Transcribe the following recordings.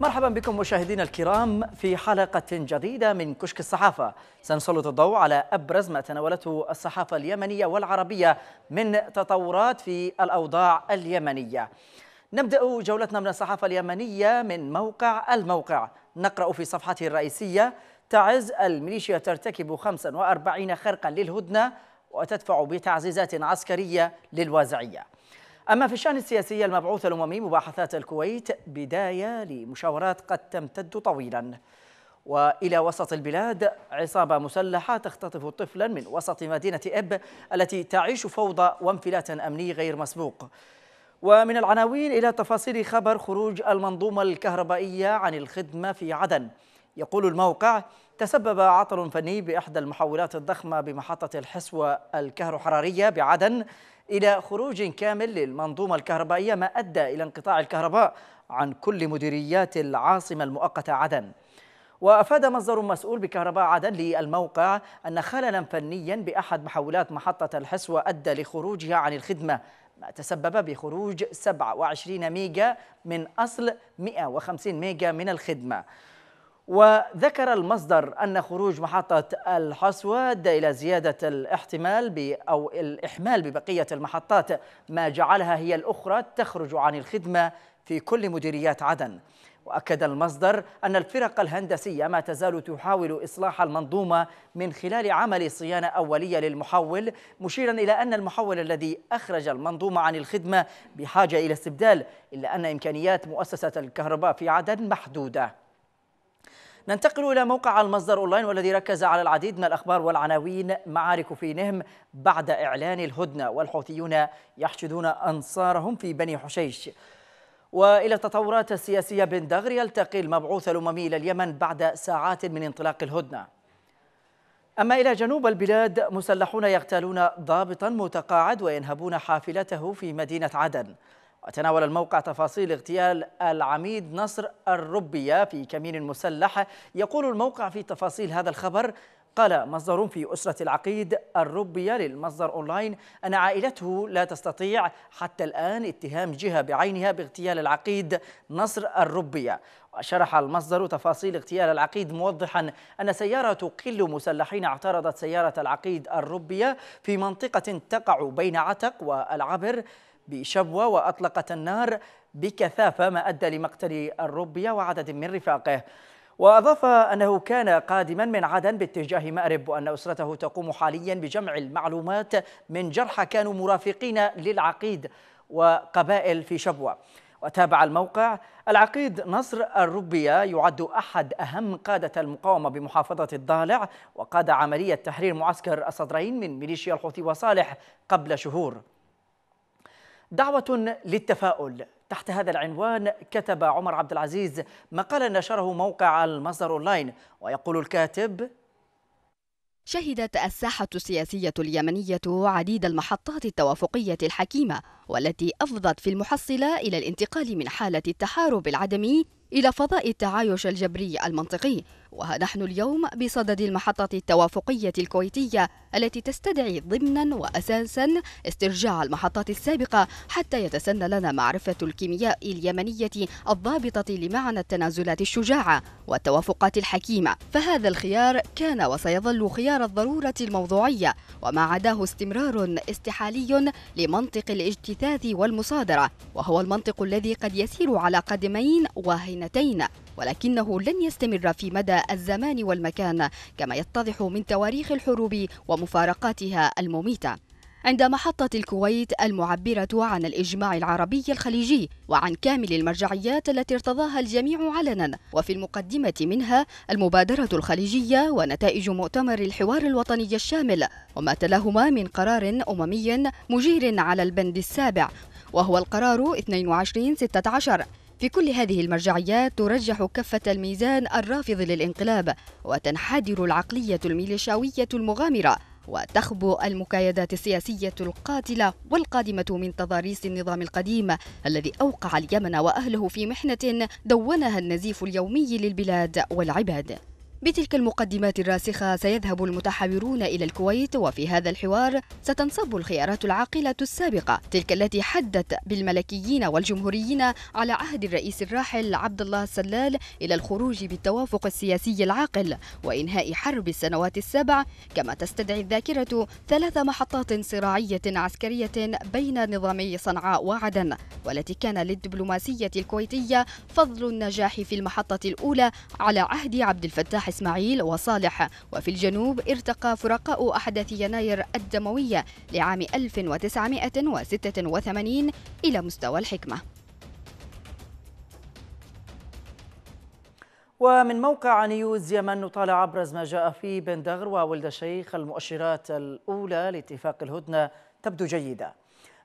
مرحبا بكم مشاهدينا الكرام في حلقة جديدة من كشك الصحافة سنسلط الضوء على أبرز ما تناولته الصحافة اليمنية والعربية من تطورات في الأوضاع اليمنية نبدأ جولتنا من الصحافة اليمنية من موقع الموقع نقرأ في صفحته الرئيسية تعز الميليشيا ترتكب 45 خرقا للهدنة وتدفع بتعزيزات عسكرية للوازعية أما في الشأن السياسي المبعوث الأممي مباحثات الكويت بداية لمشاورات قد تمتد طويلا وإلى وسط البلاد عصابة مسلحة تختطف طفلا من وسط مدينة إب التي تعيش فوضى وانفلات أمني غير مسبوق ومن العناوين إلى تفاصيل خبر خروج المنظومة الكهربائية عن الخدمة في عدن يقول الموقع تسبب عطل فني بإحدى المحولات الضخمة بمحطة الحسوة الكهروحرارية بعدن إلى خروج كامل للمنظومة الكهربائية ما أدى إلى انقطاع الكهرباء عن كل مديريات العاصمة المؤقتة عدن وأفاد مصدر مسؤول بكهرباء عدن للموقع أن خللا فنيا بأحد محولات محطة الحسوة أدى لخروجها عن الخدمة ما تسبب بخروج 27 ميجا من أصل 150 ميجا من الخدمة وذكر المصدر أن خروج محطة الحصوة أدى إلى زيادة الاحتمال أو الإحمال ببقية المحطات ما جعلها هي الأخرى تخرج عن الخدمة في كل مديريات عدن وأكد المصدر أن الفرق الهندسية ما تزال تحاول إصلاح المنظومة من خلال عمل صيانة أولية للمحول مشيرا إلى أن المحول الذي أخرج المنظومة عن الخدمة بحاجة إلى استبدال إلا أن إمكانيات مؤسسة الكهرباء في عدن محدودة ننتقل إلى موقع المصدر أونلاين والذي ركز على العديد من الأخبار والعناوين معارك في نهم بعد إعلان الهدنة والحوثيون يحشدون أنصارهم في بني حشيش وإلى التطورات السياسية بن دغري يلتقي المبعوث الأممي إلى اليمن بعد ساعات من انطلاق الهدنة أما إلى جنوب البلاد مسلحون يغتالون ضابطا متقاعد وينهبون حافلته في مدينة عدن وتناول الموقع تفاصيل اغتيال العميد نصر الربية في كمين مسلح يقول الموقع في تفاصيل هذا الخبر قال مصدر في أسرة العقيد الربية للمصدر أونلاين أن عائلته لا تستطيع حتى الآن اتهام جهة بعينها باغتيال العقيد نصر الربية وشرح المصدر تفاصيل اغتيال العقيد موضحا أن سيارة قل مسلحين اعترضت سيارة العقيد الربية في منطقة تقع بين عتق والعبر بشبوة وأطلقت النار بكثافة ما أدى لمقتل الربية وعدد من رفاقه وأضاف أنه كان قادما من عدن باتجاه مأرب وأن أسرته تقوم حاليا بجمع المعلومات من جرحى كانوا مرافقين للعقيد وقبائل في شبوة وتابع الموقع العقيد نصر الربية يعد أحد أهم قادة المقاومة بمحافظة الضالع وقاد عملية تحرير معسكر الصدرين من ميليشيا الحوثي وصالح قبل شهور دعوة للتفاؤل تحت هذا العنوان كتب عمر عبد العزيز مقالا نشره موقع المصدر اونلاين ويقول الكاتب شهدت الساحة السياسية اليمنية عديد المحطات التوافقية الحكيمة والتي أفضت في المحصلة إلى الانتقال من حالة التحارب العدمي إلى فضاء التعايش الجبري المنطقي وها نحن اليوم بصدد المحطة التوافقية الكويتية التي تستدعي ضمنا وأساسا استرجاع المحطات السابقة حتى يتسنى لنا معرفة الكيمياء اليمنية الضابطة لمعنى التنازلات الشجاعة والتوافقات الحكيمة فهذا الخيار كان وسيظل خيار الضرورة الموضوعية وما عداه استمرار استحالي لمنطق الاجتثاث والمصادرة وهو المنطق الذي قد يسير على قدمين واهن بينتين ولكنه لن يستمر في مدى الزمان والمكان كما يتضح من تواريخ الحروب ومفارقاتها المميته عند محطة الكويت المعبرة عن الإجماع العربي الخليجي وعن كامل المرجعيات التي ارتضاها الجميع علنا وفي المقدمة منها المبادرة الخليجية ونتائج مؤتمر الحوار الوطني الشامل وما تلاهما من قرار أممي مجير على البند السابع وهو القرار 2216 في كل هذه المرجعيات ترجح كفة الميزان الرافض للانقلاب وتنحدر العقلية الميليشاوية المغامرة وتخبو المكايدات السياسية القاتلة والقادمة من تضاريس النظام القديم الذي أوقع اليمن وأهله في محنة دونها النزيف اليومي للبلاد والعباد بتلك المقدمات الراسخة سيذهب المتحاورون إلى الكويت وفي هذا الحوار ستنصب الخيارات العاقلة السابقة تلك التي حدت بالملكيين والجمهوريين على عهد الرئيس الراحل عبد الله السلال إلى الخروج بالتوافق السياسي العاقل وإنهاء حرب السنوات السبع كما تستدعي الذاكرة ثلاث محطات صراعية عسكرية بين نظامي صنعاء وعدن والتي كان للدبلوماسية الكويتية فضل النجاح في المحطة الأولى على عهد عبد الفتاح إسماعيل وصالح وفي الجنوب ارتقى فرقاء أحداث يناير الدموية لعام 1986 إلى مستوى الحكمة ومن موقع نيوز يمن نطالع أبرز ما جاء في بندغر وولد شيخ المؤشرات الأولى لاتفاق الهدنة تبدو جيدة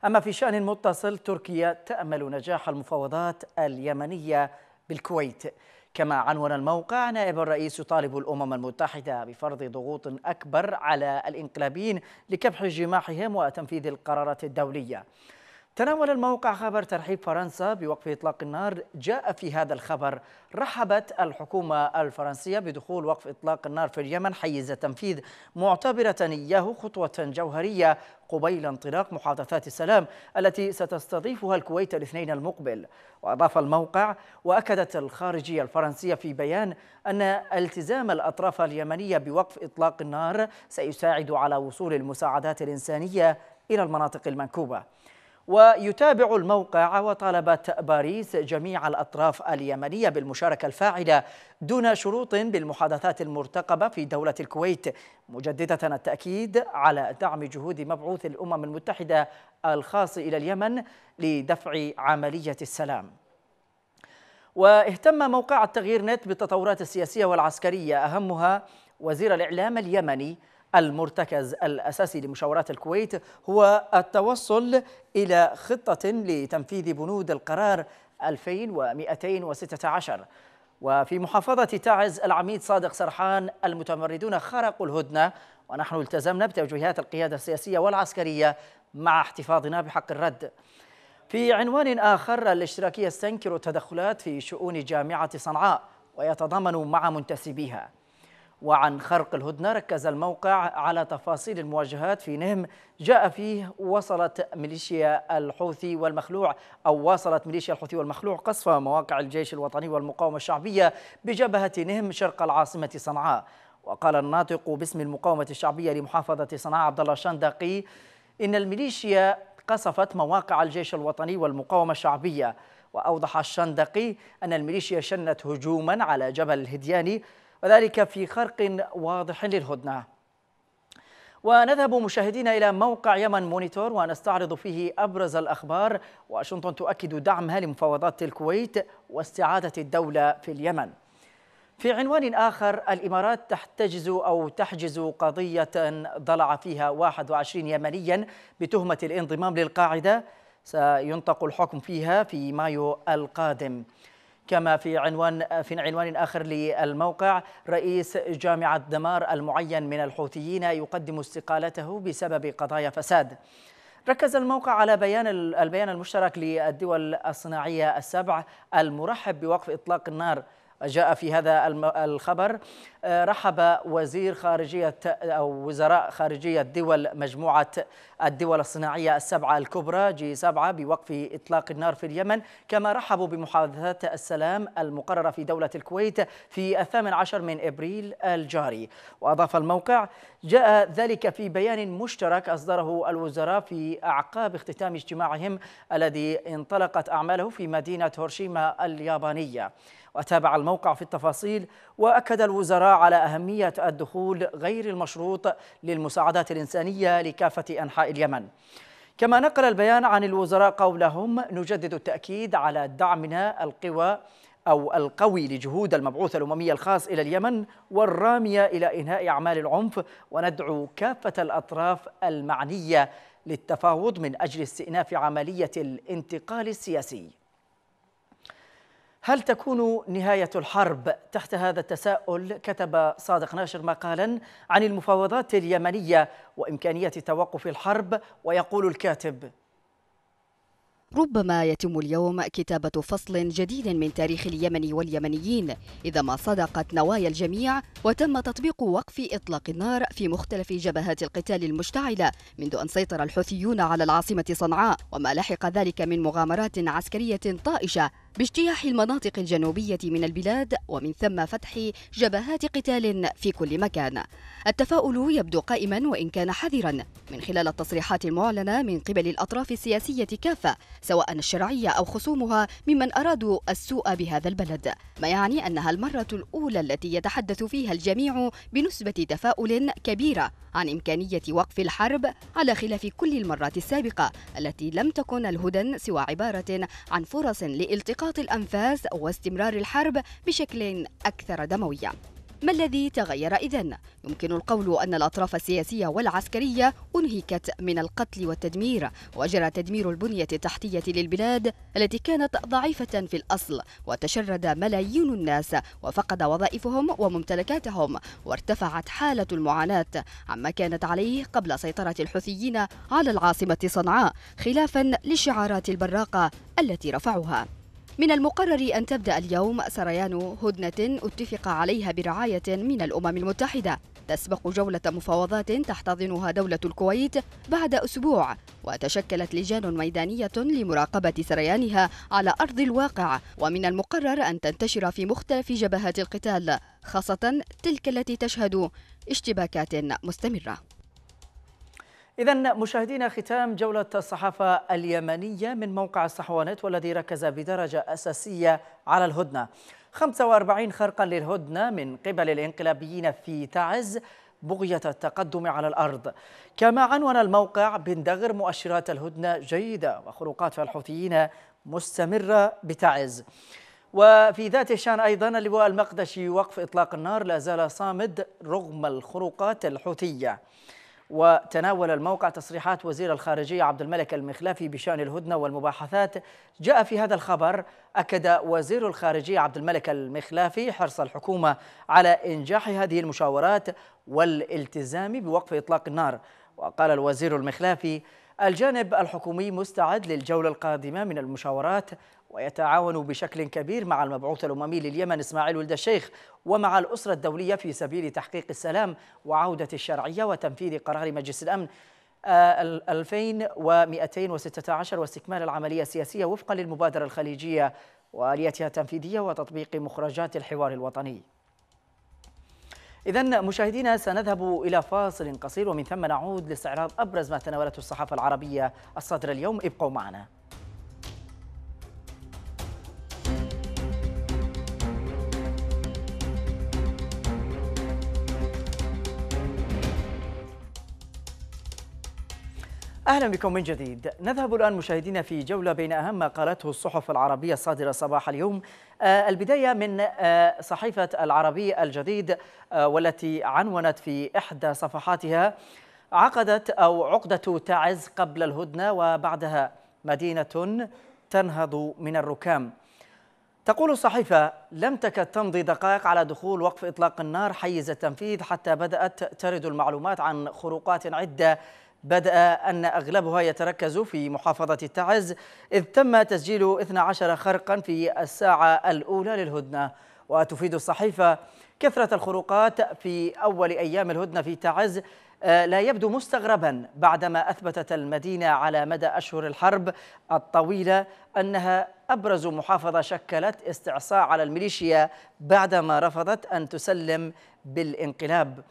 أما في شأن متصل تركيا تأمل نجاح المفاوضات اليمنية بالكويت كما عنون الموقع نائب الرئيس يطالب الأمم المتحدة بفرض ضغوط أكبر على الإنقلابيين لكبح جماحهم وتنفيذ القرارات الدولية تناول الموقع خبر ترحيب فرنسا بوقف إطلاق النار جاء في هذا الخبر رحبت الحكومة الفرنسية بدخول وقف إطلاق النار في اليمن حيز التنفيذ معتبرة إياه خطوة جوهرية قبيل انطلاق محادثات السلام التي ستستضيفها الكويت الاثنين المقبل وأضاف الموقع وأكدت الخارجية الفرنسية في بيان أن التزام الأطراف اليمنية بوقف إطلاق النار سيساعد على وصول المساعدات الإنسانية إلى المناطق المنكوبة ويتابع الموقع وطالبت باريس جميع الأطراف اليمنية بالمشاركة الفاعلة دون شروط بالمحادثات المرتقبة في دولة الكويت مجددة التأكيد على دعم جهود مبعوث الأمم المتحدة الخاص إلى اليمن لدفع عملية السلام واهتم موقع التغيير نت بالتطورات السياسية والعسكرية أهمها وزير الإعلام اليمني المرتكز الأساسي لمشاورات الكويت هو التوصل إلى خطة لتنفيذ بنود القرار 2216 وفي محافظة تعز العميد صادق سرحان المتمردون خرقوا الهدنة ونحن التزمنا بتوجيهات القيادة السياسية والعسكرية مع احتفاظنا بحق الرد في عنوان آخر الاشتراكية استنكر التدخلات في شؤون جامعة صنعاء ويتضامن مع منتسبيها وعن خرق الهدنة ركز الموقع على تفاصيل المواجهات في نهم جاء فيه وصلت ميليشيا الحوثي والمخلوع أو واصلت ميليشيا الحوثي والمخلوع قصف مواقع الجيش الوطني والمقاومة الشعبية بجبهة نهم شرق العاصمة صنعاء وقال الناطق باسم المقاومة الشعبية لمحافظة صنعاء عبد الله الشندقي إن الميليشيا قصفت مواقع الجيش الوطني والمقاومة الشعبية وأوضح الشندقي أن الميليشيا شنت هجوما على جبل الهدياني وذلك في خرق واضح للهدنة ونذهب مشاهدينا إلى موقع يمن مونيتور ونستعرض فيه أبرز الأخبار واشنطن تؤكد دعمها لمفاوضات الكويت واستعادة الدولة في اليمن في عنوان آخر الإمارات تحتجز أو تحجز قضية ضلع فيها 21 يمنيا بتهمة الانضمام للقاعدة سينطق الحكم فيها في مايو القادم كما في عنوان في عنوان اخر للموقع رئيس جامعه دمار المعين من الحوثيين يقدم استقالته بسبب قضايا فساد. ركز الموقع على بيان البيان المشترك للدول الصناعيه السبع المرحب بوقف اطلاق النار جاء في هذا الخبر آه، رحب وزير خارجية أو وزراء خارجية دول مجموعة الدول الصناعية السبعة الكبرى جي سبعة بوقف إطلاق النار في اليمن كما رحبوا بمحادثات السلام المقررة في دولة الكويت في الثامن عشر من إبريل الجاري وأضاف الموقع جاء ذلك في بيان مشترك أصدره الوزراء في أعقاب اختتام اجتماعهم الذي انطلقت أعماله في مدينة هيروشيما اليابانية وتابع الموقع في التفاصيل وأكد الوزراء على أهمية الدخول غير المشروط للمساعدات الإنسانية لكافة أنحاء اليمن كما نقل البيان عن الوزراء قولهم نجدد التأكيد على دعمنا القوى أو القوي لجهود المبعوث الأممي الخاص إلى اليمن والرامية إلى إنهاء أعمال العنف وندعو كافة الأطراف المعنية للتفاوض من أجل استئناف عملية الانتقال السياسي هل تكون نهاية الحرب؟ تحت هذا التساؤل كتب صادق ناشر مقالا عن المفاوضات اليمنية وإمكانية توقف الحرب ويقول الكاتب ربما يتم اليوم كتابة فصل جديد من تاريخ اليمن واليمنيين إذا ما صدقت نوايا الجميع وتم تطبيق وقف إطلاق النار في مختلف جبهات القتال المشتعلة منذ أن سيطر الحوثيون على العاصمة صنعاء وما لحق ذلك من مغامرات عسكرية طائشة باجتياح المناطق الجنوبية من البلاد ومن ثم فتح جبهات قتال في كل مكان التفاؤل يبدو قائما وإن كان حذرا من خلال التصريحات المعلنة من قبل الأطراف السياسية كافة سواء الشرعية أو خصومها ممن أرادوا السوء بهذا البلد ما يعني أنها المرة الأولى التي يتحدث فيها الجميع بنسبة تفاؤل كبيرة عن إمكانية وقف الحرب على خلاف كل المرات السابقة التي لم تكن الهدن سوى عبارة عن فرص لالتقاء إسقاط الأنفاس واستمرار الحرب بشكل أكثر دموية ما الذي تغير إذن؟ يمكن القول أن الأطراف السياسية والعسكرية أنهكت من القتل والتدمير وجرى تدمير البنية التحتية للبلاد التي كانت ضعيفة في الأصل وتشرد ملايين الناس وفقد وظائفهم وممتلكاتهم وارتفعت حالة المعاناة عما كانت عليه قبل سيطرة الحوثيين على العاصمة صنعاء خلافا للشعارات البراقة التي رفعوها من المقرر أن تبدأ اليوم سريان هدنة اتفق عليها برعاية من الأمم المتحدة تسبق جولة مفاوضات تحتضنها دولة الكويت بعد أسبوع وتشكلت لجان ميدانية لمراقبة سريانها على أرض الواقع ومن المقرر أن تنتشر في مختلف جبهات القتال خاصة تلك التي تشهد اشتباكات مستمرة إذا مشاهدينا ختام جولة الصحافة اليمنية من موقع الصحوانات والذي ركز بدرجة أساسية على الهدنة 45 خرقا للهدنة من قبل الانقلابيين في تعز بغية التقدم على الأرض كما عنون الموقع بندغر مؤشرات الهدنة جيدة وخروقات الحوثيين مستمرة بتعز وفي ذات الشان أيضا اللواء المقدشي وقف إطلاق النار لا زال صامد رغم الخروقات الحوثية وتناول الموقع تصريحات وزير الخارجية عبد الملك المخلافي بشأن الهدنة والمباحثات جاء في هذا الخبر أكد وزير الخارجية عبد الملك المخلافي حرص الحكومة على إنجاح هذه المشاورات والالتزام بوقف إطلاق النار وقال الوزير المخلافي الجانب الحكومي مستعد للجولة القادمة من المشاورات ويتعاون بشكل كبير مع المبعوث الأممي لليمن إسماعيل ولد الشيخ ومع الأسرة الدولية في سبيل تحقيق السلام وعودة الشرعية وتنفيذ قرار مجلس الأمن 2216 آه، واستكمال العملية السياسية وفقا للمبادرة الخليجية وآليتها التنفيذية وتطبيق مخرجات الحوار الوطني إذا مشاهدينا سنذهب إلى فاصل قصير ومن ثم نعود لاستعراض أبرز ما تناولته الصحافة العربية الصدر اليوم ابقوا معنا أهلا بكم من جديد نذهب الآن مشاهدينا في جولة بين أهم ما قالته الصحف العربية الصادرة صباح اليوم آه، البداية من آه، صحيفة العربي الجديد آه، والتي عنونت في إحدى صفحاتها عقدت أو عقدة تعز قبل الهدنة وبعدها مدينة تنهض من الركام تقول الصحيفة لم تكد تمضي دقائق على دخول وقف إطلاق النار حيز التنفيذ حتى بدأت ترد المعلومات عن خروقات عدة بدأ أن أغلبها يتركز في محافظة التعز إذ تم تسجيل 12 خرقا في الساعة الأولى للهدنة وتفيد الصحيفة كثرة الخروقات في أول أيام الهدنة في تعز آه، لا يبدو مستغربا بعدما أثبتت المدينة على مدى أشهر الحرب الطويلة أنها أبرز محافظة شكلت استعصاء على الميليشيا بعدما رفضت أن تسلم بالانقلاب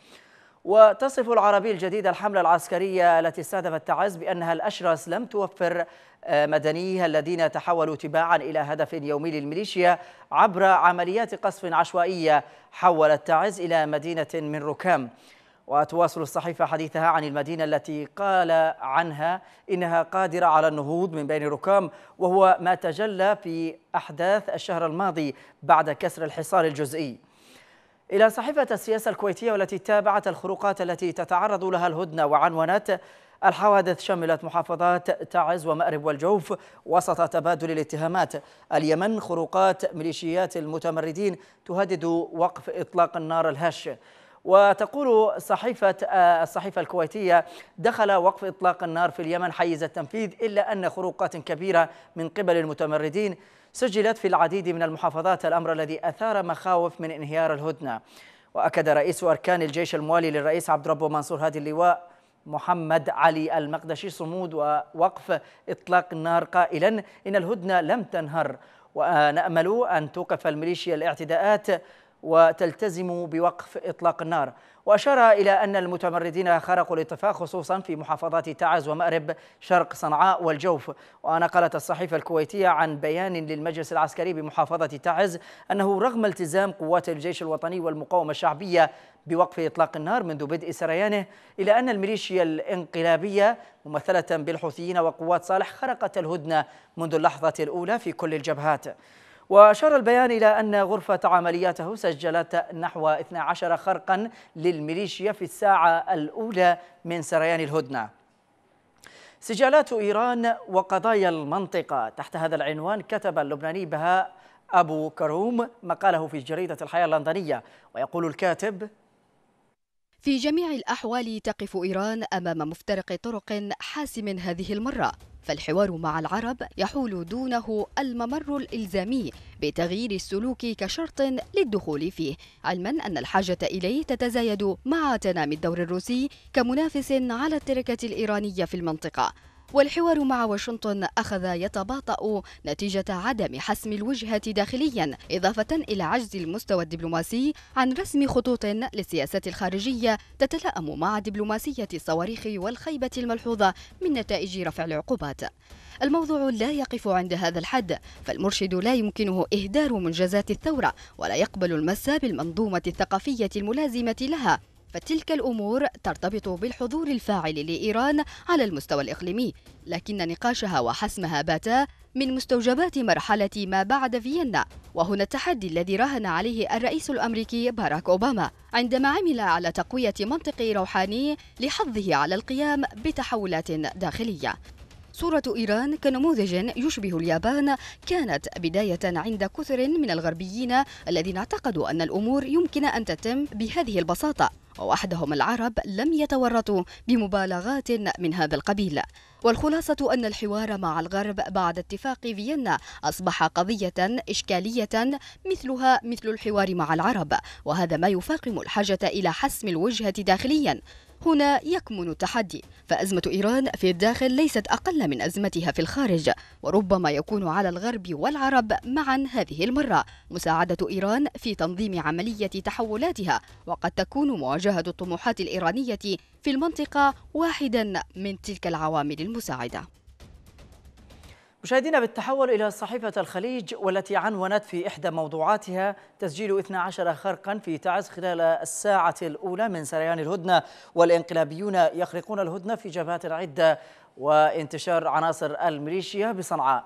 وتصف العربي الجديد الحملة العسكرية التي استهدفت تعز بأنها الأشرس لم توفر آه، مدنيها الذين تحولوا تباعا إلى هدف يومي للميليشيا عبر عمليات قصف عشوائية حولت تعز إلى مدينة من ركام وتواصل الصحيفة حديثها عن المدينة التي قال عنها إنها قادرة على النهوض من بين ركام وهو ما تجلى في أحداث الشهر الماضي بعد كسر الحصار الجزئي إلى صحيفة السياسة الكويتية والتي تابعت الخروقات التي تتعرض لها الهدنة وعنونات الحوادث شملت محافظات تعز ومأرب والجوف وسط تبادل الاتهامات اليمن خروقات ميليشيات المتمردين تهدد وقف إطلاق النار الهش وتقول صحيفة آه، الصحيفة الكويتية دخل وقف إطلاق النار في اليمن حيز التنفيذ إلا أن خروقات كبيرة من قبل المتمردين سجلت في العديد من المحافظات الأمر الذي أثار مخاوف من انهيار الهدنة وأكد رئيس أركان الجيش الموالي للرئيس عبد ربه منصور هادي اللواء محمد علي المقدشي صمود ووقف إطلاق النار قائلا إن الهدنة لم تنهر ونأمل أن توقف الميليشيا الاعتداءات وتلتزم بوقف إطلاق النار وأشار إلى أن المتمردين خرقوا الاتفاق خصوصا في محافظات تعز ومأرب شرق صنعاء والجوف ونقلت الصحيفة الكويتية عن بيان للمجلس العسكري بمحافظة تعز أنه رغم التزام قوات الجيش الوطني والمقاومة الشعبية بوقف إطلاق النار منذ بدء سريانه إلا أن الميليشيا الإنقلابية ممثلة بالحوثيين وقوات صالح خرقت الهدنة منذ اللحظة الأولى في كل الجبهات وأشار البيان إلى أن غرفة عملياته سجلت نحو 12 خرقا للميليشيا في الساعة الأولى من سريان الهدنة سجالات إيران وقضايا المنطقة تحت هذا العنوان كتب اللبناني بهاء أبو كروم مقاله في جريدة الحياة اللندنية ويقول الكاتب في جميع الأحوال تقف إيران أمام مفترق طرق حاسم هذه المرة فالحوار مع العرب يحول دونه الممر الإلزامي بتغيير السلوك كشرط للدخول فيه علما أن الحاجة إليه تتزايد مع تنامي الدور الروسي كمنافس على التركة الإيرانية في المنطقة والحوار مع واشنطن أخذ يتباطأ نتيجة عدم حسم الوجهة داخليا إضافة إلى عجز المستوى الدبلوماسي عن رسم خطوط للسياسات الخارجية تتلائم مع دبلوماسية الصواريخ والخيبة الملحوظة من نتائج رفع العقوبات الموضوع لا يقف عند هذا الحد فالمرشد لا يمكنه إهدار منجزات الثورة ولا يقبل المس بالمنظومة الثقافية الملازمة لها فتلك الأمور ترتبط بالحضور الفاعل لإيران على المستوى الإقليمي لكن نقاشها وحسمها باتا من مستوجبات مرحلة ما بعد فيينا وهنا التحدي الذي راهن عليه الرئيس الأمريكي باراك أوباما عندما عمل على تقوية منطق روحاني لحظه على القيام بتحولات داخلية صورة إيران كنموذج يشبه اليابان كانت بداية عند كثر من الغربيين الذين اعتقدوا أن الأمور يمكن أن تتم بهذه البساطة ووحدهم العرب لم يتورطوا بمبالغات من هذا القبيل والخلاصة أن الحوار مع الغرب بعد اتفاق فيينا أصبح قضية إشكالية مثلها مثل الحوار مع العرب وهذا ما يفاقم الحاجة إلى حسم الوجهة داخليا هنا يكمن التحدي فأزمة إيران في الداخل ليست أقل من أزمتها في الخارج وربما يكون على الغرب والعرب معا هذه المرة مساعدة إيران في تنظيم عملية تحولاتها وقد تكون مواجهة تتجاهد الطموحات الإيرانية في المنطقة واحدا من تلك العوامل المساعدة مشاهدينا بالتحول إلى صحيفة الخليج والتي عنونت في إحدى موضوعاتها تسجيل 12 خرقا في تعز خلال الساعة الأولى من سريان الهدنة والإنقلابيون يخرقون الهدنة في جبهات عدة وانتشار عناصر الميليشيا بصنعاء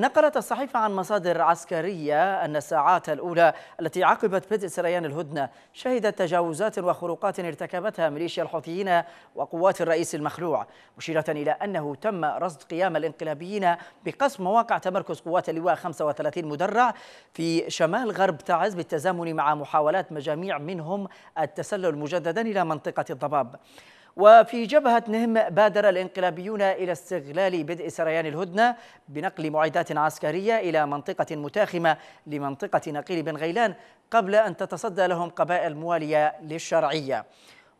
نقلت الصحيفة عن مصادر عسكرية أن الساعات الأولى التي عقبت بدء سريان الهدنة شهدت تجاوزات وخروقات ارتكبتها ميليشيا الحوثيين وقوات الرئيس المخلوع مشيرة إلى أنه تم رصد قيام الانقلابيين بقصف مواقع تمركز قوات اللواء 35 مدرع في شمال غرب تعز بالتزامن مع محاولات مجاميع منهم التسلل مجددا إلى منطقة الضباب وفي جبهة نهم بادر الانقلابيون إلى استغلال بدء سريان الهدنة بنقل معدات عسكرية إلى منطقة متاخمة لمنطقة نقيل بن غيلان قبل أن تتصدى لهم قبائل موالية للشرعية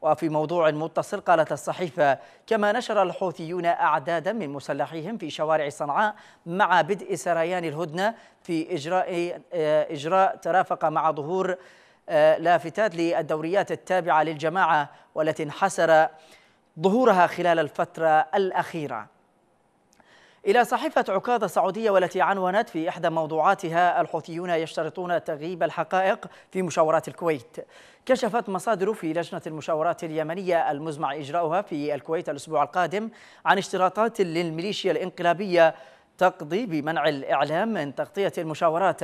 وفي موضوع متصل قالت الصحيفة كما نشر الحوثيون أعدادا من مسلحيهم في شوارع صنعاء مع بدء سريان الهدنة في إجراء, آه، إجراء ترافق مع ظهور آه، لافتات للدوريات التابعة للجماعة والتي انحسر ظهورها خلال الفترة الأخيرة إلى صحيفة عكاظة السعودية والتي عنونت في إحدى موضوعاتها الحوثيون يشترطون تغييب الحقائق في مشاورات الكويت كشفت مصادر في لجنة المشاورات اليمنية المزمع إجراؤها في الكويت الأسبوع القادم عن اشتراطات للميليشيا الإنقلابية تقضي بمنع الإعلام من تغطية المشاورات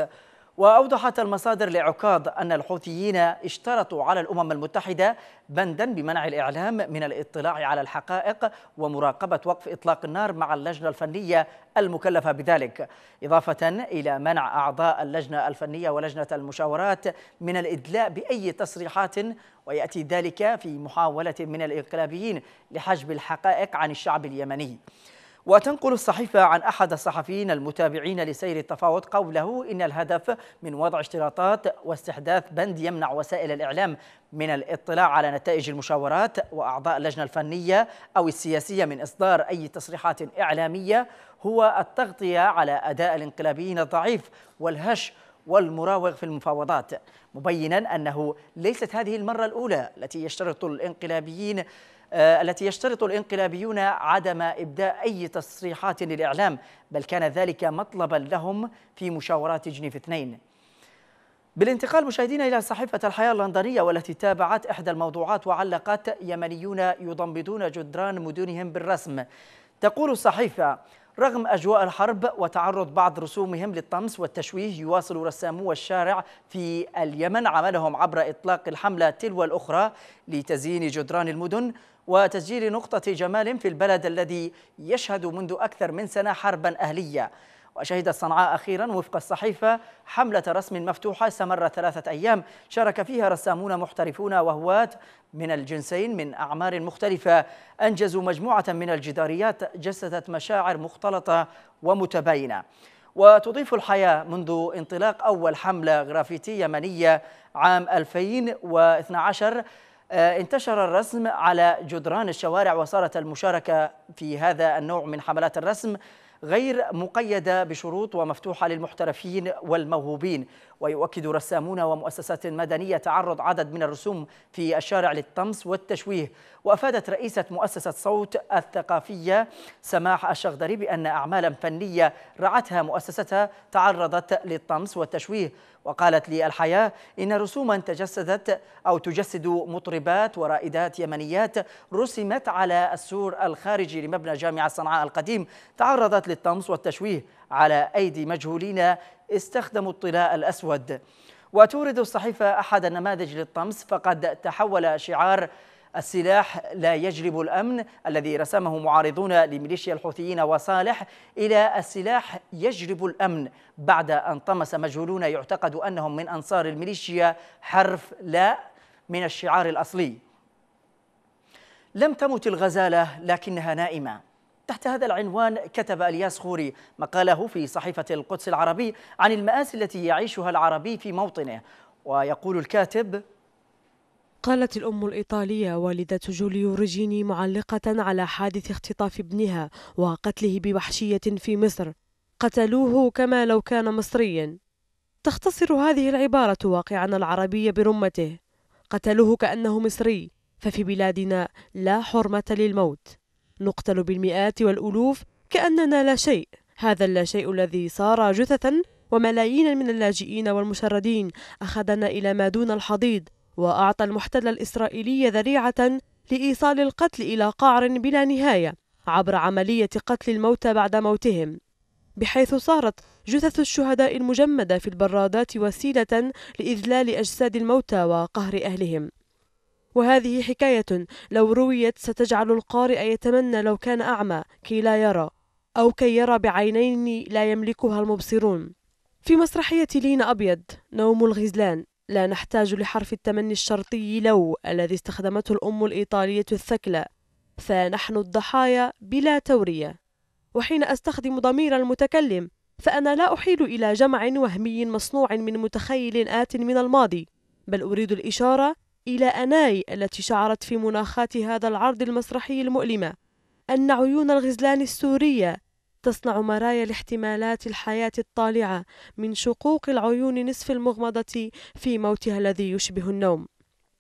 وأوضحت المصادر لعكاظ أن الحوثيين اشترطوا على الأمم المتحدة بندا بمنع الإعلام من الاطلاع على الحقائق ومراقبة وقف إطلاق النار مع اللجنة الفنية المكلفة بذلك إضافة إلى منع أعضاء اللجنة الفنية ولجنة المشاورات من الإدلاء بأي تصريحات ويأتي ذلك في محاولة من الإنقلابيين لحجب الحقائق عن الشعب اليمني وتنقل الصحيفة عن أحد الصحفيين المتابعين لسير التفاوض قوله إن الهدف من وضع اشتراطات واستحداث بند يمنع وسائل الإعلام من الاطلاع على نتائج المشاورات وأعضاء اللجنة الفنية أو السياسية من إصدار أي تصريحات إعلامية هو التغطية على أداء الانقلابيين الضعيف والهش والمراوغ في المفاوضات مبينا أنه ليست هذه المرة الأولى التي يشترط الانقلابيين آه، التي يشترط الانقلابيون عدم إبداء أي تصريحات للإعلام بل كان ذلك مطلبا لهم في مشاورات جنيف اثنين بالانتقال مشاهدينا إلى صحيفة الحياة اللندنية والتي تابعت إحدى الموضوعات وعلقت يمنيون يضمدون جدران مدنهم بالرسم تقول الصحيفة رغم أجواء الحرب وتعرض بعض رسومهم للطمس والتشويه يواصل رسامو الشارع في اليمن عملهم عبر إطلاق الحملة تلو الأخرى لتزيين جدران المدن وتسجيل نقطة جمال في البلد الذي يشهد منذ أكثر من سنة حربا أهلية وشهدت صنعاء أخيرا وفق الصحيفة حملة رسم مفتوحة استمرت ثلاثة أيام شارك فيها رسامون محترفون وهواة من الجنسين من أعمار مختلفة أنجزوا مجموعة من الجداريات جسدت مشاعر مختلطة ومتباينة وتضيف الحياة منذ انطلاق أول حملة غرافيتية يمنية عام 2012 آه، انتشر الرسم على جدران الشوارع وصارت المشاركة في هذا النوع من حملات الرسم غير مقيدة بشروط ومفتوحة للمحترفين والموهوبين ويؤكد رسامون ومؤسسات مدنية تعرض عدد من الرسوم في الشارع للطمس والتشويه وأفادت رئيسة مؤسسة صوت الثقافية سماح الشغدري بأن أعمالا فنية رعتها مؤسستها تعرضت للطمس والتشويه وقالت لي الحياة إن رسوما تجسدت أو تجسد مطربات ورائدات يمنيات رسمت على السور الخارجي لمبنى جامعة صنعاء القديم تعرضت للطمس والتشويه على أيدي مجهولين استخدموا الطلاء الأسود وتورد الصحيفة أحد النماذج للطمس فقد تحول شعار السلاح لا يجلب الأمن الذي رسمه معارضون لميليشيا الحوثيين وصالح إلى السلاح يجلب الأمن بعد أن طمس مجهولون يعتقد أنهم من أنصار الميليشيا حرف لا من الشعار الأصلي لم تمت الغزالة لكنها نائمة تحت هذا العنوان كتب الياس خوري مقاله في صحيفة القدس العربي عن المآسي التي يعيشها العربي في موطنه ويقول الكاتب قالت الأم الإيطالية والدة جوليو ريجيني معلقة على حادث اختطاف ابنها وقتله بوحشية في مصر قتلوه كما لو كان مصريا تختصر هذه العبارة واقعنا العربي برمته قتلوه كأنه مصري ففي بلادنا لا حرمة للموت نقتل بالمئات والألوف كأننا لا شيء هذا اللاشيء الذي صار جثثا وملايين من اللاجئين والمشردين أخذنا إلى ما دون الحضيض وأعطى المحتل الإسرائيلي ذريعة لإيصال القتل إلى قعر بلا نهاية عبر عملية قتل الموتى بعد موتهم بحيث صارت جثث الشهداء المجمدة في البرادات وسيلة لإذلال أجساد الموتى وقهر أهلهم وهذه حكاية لو رويت ستجعل القارئ يتمنى لو كان أعمى كي لا يرى أو كي يرى بعينين لا يملكها المبصرون في مسرحية لين أبيض نوم الغزلان لا نحتاج لحرف التمني الشرطي لو الذي استخدمته الأم الإيطالية الثكلى فنحن الضحايا بلا تورية وحين أستخدم ضمير المتكلم فأنا لا أحيل إلى جمع وهمي مصنوع من متخيل آت من الماضي بل أريد الإشارة إلى أناي التي شعرت في مناخات هذا العرض المسرحي المؤلمة أن عيون الغزلان السورية تصنع مرايا لاحتمالات الحياة الطالعة من شقوق العيون نصف المغمضة في موتها الذي يشبه النوم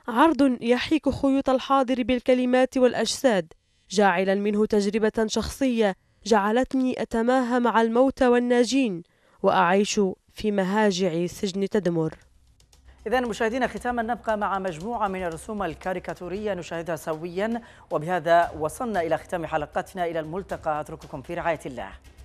عرض يحيك خيوط الحاضر بالكلمات والأجساد جاعلا منه تجربة شخصية جعلتني أتماهى مع الموت والناجين وأعيش في مهاجع سجن تدمر إذا مشاهدينا ختاما نبقى مع مجموعة من الرسوم الكاريكاتورية نشاهدها سويا وبهذا وصلنا إلى ختام حلقتنا إلى الملتقى أترككم في رعاية الله